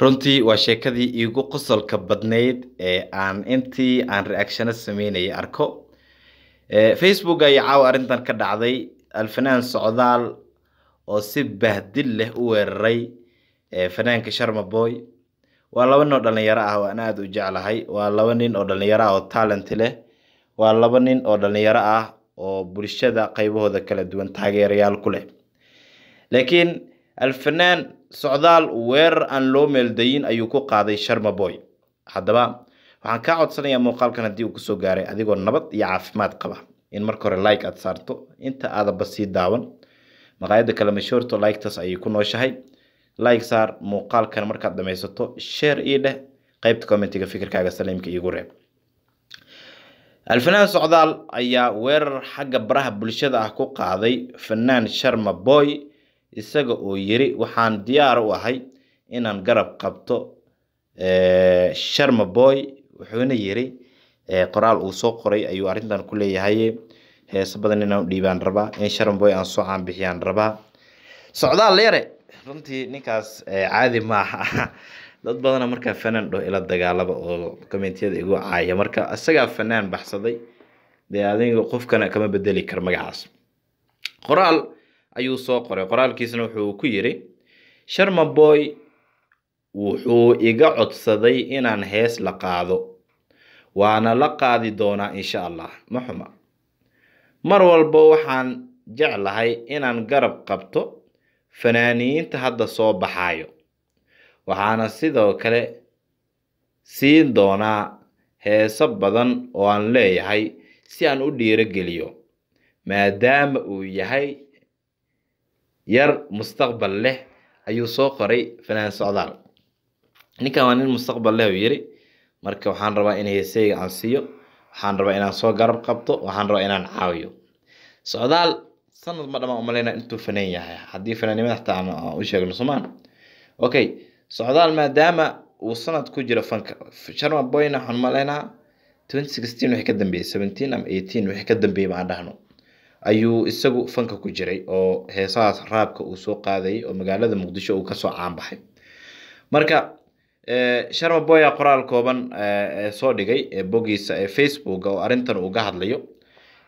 runtii waa sheekadii iigu qosolka badnayd ee aan intii aan reactiono sameynayay arko facebook ayaa caawa arrintan ka dhacday alfanaan socdaal oo si bahdil leh u weeraray fanaanka sharmaboy waa laba nin oo dhallinyaro ah oo aan aada u jeclahay waa laba nin oo dhallinyaro ah oo talent leh waa laba nin oo dhallinyaro ah oo bulshada qaybahooda kala duwan taageerayaal ku leh laakiin alfanaan socdaal weerar aan loo meeldayin ayuu ku qaaday sharmaboy haddaba waxaan kaa codsanayaa muuqaalkan haddii uu kusoo gaaray adigoo nabad iyo caafimaad qaba in marka hore like aad saarto inta aadaba sii daawan maqaayadda kale mashoorto liketaas ayay ku nooshahay like saar muuqaalkan markaad dhamaysato sheer ii dheh qaybta commentiga fikirkaaga saliimka iigu reeb alfanaan socdaal ayaa weerar xagga baraha bulshada ah ku qaaday fanaan sharma boy isaga oo yiri waxaan diyaar u ahay inaan garab qabto eh, sharmaboy wuxuuna yiri eh, qoraal uu soo qoray ayuu arrintan ku leeyahay heeso eh, badan inaan u dhiibaan rabaa in sharmaboy aan soo caanbixiyaan rabaa socdaal yare runtii ninkaas caadi maaha dad badana markaa fanaandho ila dagaalaba oo kommentiyada igu caaya marka isagaa fanaan baxsaday dee adiga qofkana kama bedeli karo magacaas qoraal ayuu soo qoray qoraalkiisna wuxuu ku yidhi sharmaboy wuxuu iga codsaday inaan hees la qaado waana la qaadi doonaa insha allah ma xuma mar walba waxaan jeclahay inaan garab qabto fanaaniyiinta hadda soo baxaayo waxaana sidoo kale siin doonaa heeso badan oo aan leeyahay si aan u dhiirogeliyo maadaama uu yahay yar mustaqbal leh ayuu soo qoray fanaan socdaal ninkan waa nin mustaqbal leh uu yiri marka waxaan rabaa in heeseyga aan siiyo waxaan rabaa inaan soo garab qabto waxaan rabaa inaan caawiyo socdaal sanad ma dhamaan umaleyna intuu fanaan yahay haddii fanaannimada xataa aan u sheegno soomaan okay socdaal maadaama uu sanad ku jiro fanka sharma boyna waxaan umaleynaa twenty sixteen wixii ka dambeeyey seventeen ama eighteen wixii ka dambeeyey baan dhahno ayuu isagu fanka ku jiray oo heesahaas raabka uu soo qaaday oo magaalada muqdisho uu kasoo caanbaxay marka eh, sharmaboya qoraal kooban eh, eh, soo dhigay bogiisa ee facebooka oo arintan uga hadlayo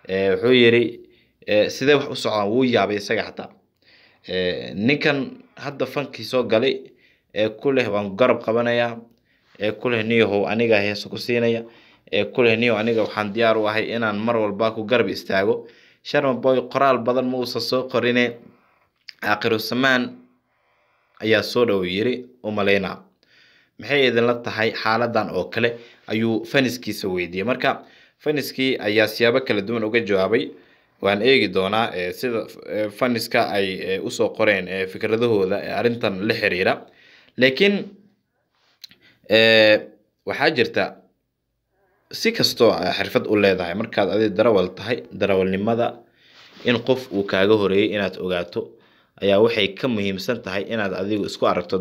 wuxuu yidhi sidee wax u socdaan wuu yaabay isaga xataa ninkan hadda fankii soo galay ee kuleh leh waan garab qabanayaa ee ku leh niyahow aniga heesa ku siinaya ee ku niyahow aniga waxaan diyaar u ahay inaan mar walba ku garab istaago sharma boy qoraal badan ma uusan soo qorine aakhirusamaan ayaa soo dhow yiri umalayna maxay idinla tahay xaaladan oo kale ayuu faniskiisa weydiiyey marka faniskii ayaa siyaabo kala duwan uga jawaabay waan eegi doonaa eh, sida eh, faniska ay eh, usoo qoreen fikradahooda arrintan la xiriira laakiin waxaa jirta si kastoo xirfad u leedahay markaad adig darawal tahay darawalnimada in qof uu kaaga horeeyey inaad ogaato ayaa waxay ka muhiimsan tahay inaad adigu isku aragto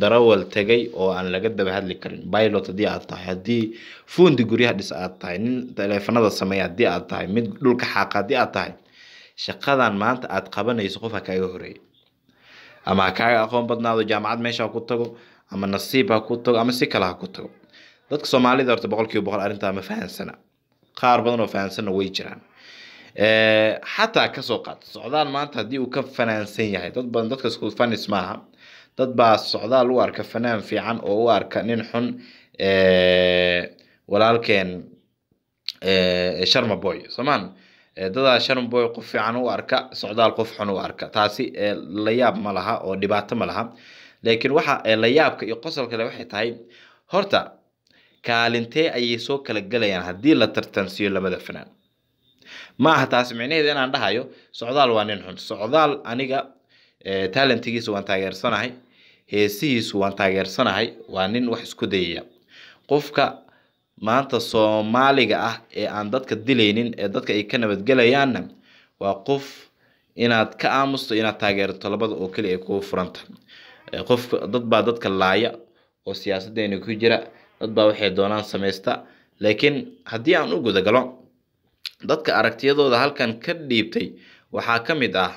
darawal tegay oo aan laga daba hadli karin pilot haddii aad tahay haddii fuundi guryaha dhis aad tahay nin taleefanada sameeya haddii aad tahay mid dhulka xaaqa haddii aad tahay shaqadan maanta aad qabanayso qof ha kaaga horeeyey ama ha kaaga aqoon badnaado jaamacad meesha ha ku tago ama nasiib ha ku tago ama si kale ha ku tago dadka soomaalida horta boqol kiiba boqol arrintaa ma fahansana qaar badan oo fahansanna way jiraan xataa eh, kasoo qaad socdaal maanta haddii uu ka fanaansan yahay dad badan dadka school fanis maaha dad baa socdaal u arka fanaan fiican oo u arka nin xun eh, walaalkeen eh, sharma boy soomaan dadaa sharma boy qof fiican u arka socdaal qof xun u arka taasi la yaab ma laha oo dhibaato ma laha laakiin waxa la yaabka iyo qosolkale waxay tahay horta kaalintee ayay soo kala gelayaan haddii la tartansiyo labada fanaan ma aha taas micnaheeda inaan dhahayo socdaal waa nin xun socdaal aniga eh, taalentigiisa waan taageersanahay heesihiisu waan taageersanahay waa nin wax isku dayaya qofka maanta soomaaliga ah ee aan dadka dilaynin ee dadka ay ka nabadgelayaanna waa qof inaad ka aamusto inaad taageerto labada oo keli ay kugu furanta eh, qof dad baa dadka laaya oo siyaasadda ku jira dadbaa waxay doonaan samaysta laakiin haddii aan u gudagalo dadka aragtiyadooda halkan ka dhiibtay waxaa ka mid ah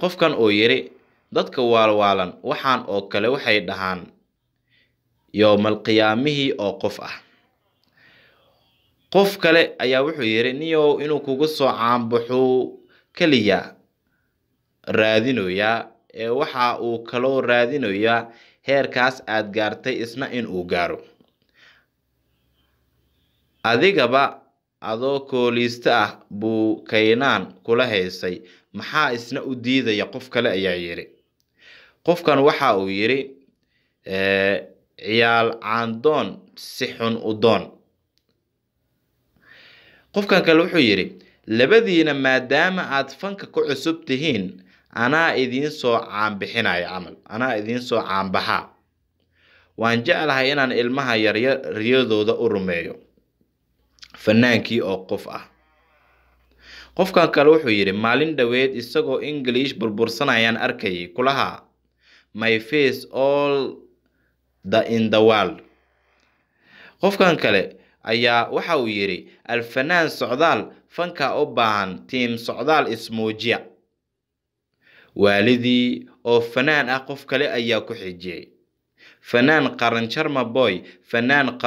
qofkan oo yiri dadka waalwaalan waxaan oo kale waxay dhahaan yowmalqiyaamihii oo qof ah qof kale ayaa wuxuu yiri niyow inuu kugu soo caanbaxuu keliya raadinayaa ee waxa uu kaloo raadinayaa heerkaas aad gaartay isna inuu gaaro adigaba adoo kooliiste ah buu kaynaan kula haysay maxaa isna u diidaya qof kale ayaa yidhi qofkan waxa uu yidhi ciyaal caandoon si xun u doon qofkan kale wuxuu yidhi labadiina maadaama aad fanka ku cusub tihiin anaa idiin soo caanbixinaya camal anaa idiin soo caanbaxaa waan jeclahay inaan ilmaha yaryar riyadooda u rumeeyo fanaankii oo qof ah qofkan kale wuxuu yidhi maalin dhoweed isagoo ingiliish burbursanayaan arkayay kulahaa my face all the in the world qofkan kale ayaa waxa uu yidhi alfanaan socdaal fankaa u baahan tiim socdaal ismuujiya waalidii oo fanaan ah qof kale ayaa ku xijiyey fanaan qaranjarma boy fanaan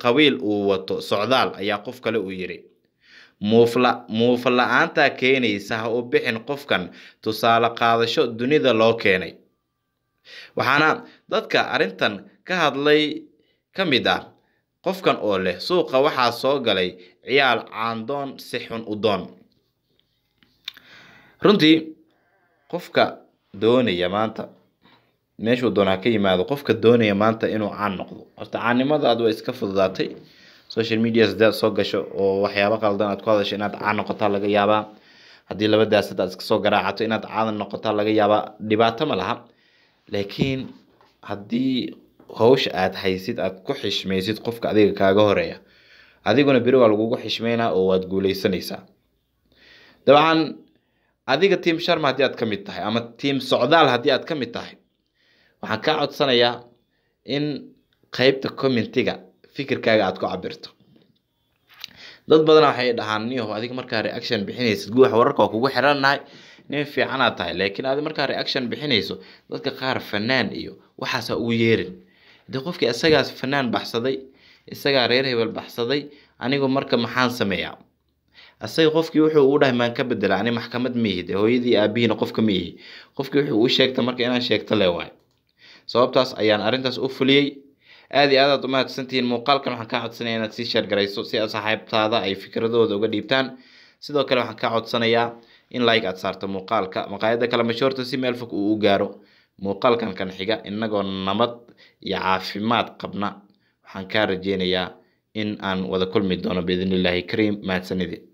qabiil uu wato socdaal ayaa qof kale uu yiri muufo la keenaysa ha u bixin qofkan tusaale qaadasho dunida loo keenay waxaana dadka arrintan ka hadlay ka mid ah qofkan oo leh suuqa waxaa soo galay ciyaal caandoon si xun u doon runtii qofka doonaya maanta meeshuu doonaa ka yimaado qofka doonaya maanta inuu caan noqdo horta caannimada aad waa iska fududaatay social media hadaad soo gasho oo waxyaabo qaldan aad ku hadasho inaad caan noqotaa laga yaabaa haddii laba daasad aad iska garaacato inaad caan noqotaa laga yaabaa dhibaato ma laha laakiin haddii howsha aad haysid aad ku xishmaysid qofka adiga kaaga horeeya adiguna beri waa lagugu xishmaynaa oo waad guuleysanaysaa dabcan adiga tiim sharma haddii aad ka mid tahay ama tiim socdaal haddii aad ka mid tahay waxaan kaa codsanayaa in qaybta commentiga fikirkaaga aad ku cabirto dad badan waxay dhahaan niyaho adiga markaa reaction bixinaysid guuxa wararka waa kugu xirannahay nin fiicanaad tahay laakiin adi markaa reaction bixinayso dadka qaar fanaan iyo waxaasa ugu yeerin dee qofkii isagaas fanaan baxsaday isagaa reer hebel baxsaday anigu marka maxaan sameeyaa asaga qofkii wuxuu u dhahay maan ka bedela ani maxkamad miihi dee hooyadii aabihiina qofka miihi qofkii wuxuu u sheegta marka inaan sheegta le waay sababtaas ayaan arrintaas u fuliyey aad iyo aadaad u mahadsantihiin muuqaalkan waxaan kaa codsanaya inaad sii sheergarayso si asxaabtaada ay fikradooda uga dhiibtaan sidoo kale waxaan kaa codsanayaa in like aad saarto muuqaalka maqaayadda kale mashoorta si meel fog uu u gaaro muuqaalkan kan xiga innagoo nabad iyo caafimaad qabna waxaan kaa rajeynayaa in aan wada kulmi doono biidnillaahi kariim mahadsanidii